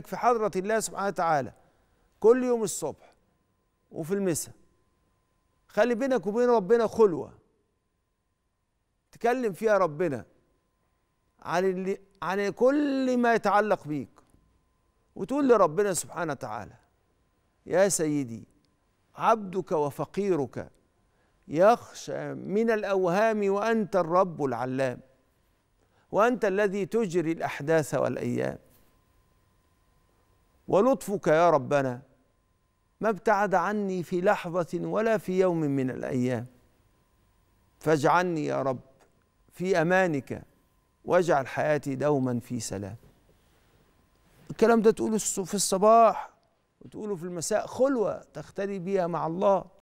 في حضرة الله سبحانه وتعالى كل يوم الصبح وفي المساء خلي بينك وبين ربنا خلوة تكلم فيها ربنا عن اللي عن كل ما يتعلق بيك وتقول لربنا سبحانه وتعالى يا سيدي عبدك وفقيرك يخشى من الاوهام وانت الرب العلام وانت الذي تجري الاحداث والايام ولطفك يا ربنا ما ابتعد عني في لحظة ولا في يوم من الأيام فاجعلني يا رب في أمانك واجعل حياتي دوما في سلام الكلام ده تقوله في الصباح وتقوله في المساء خلوة تختلي بيها مع الله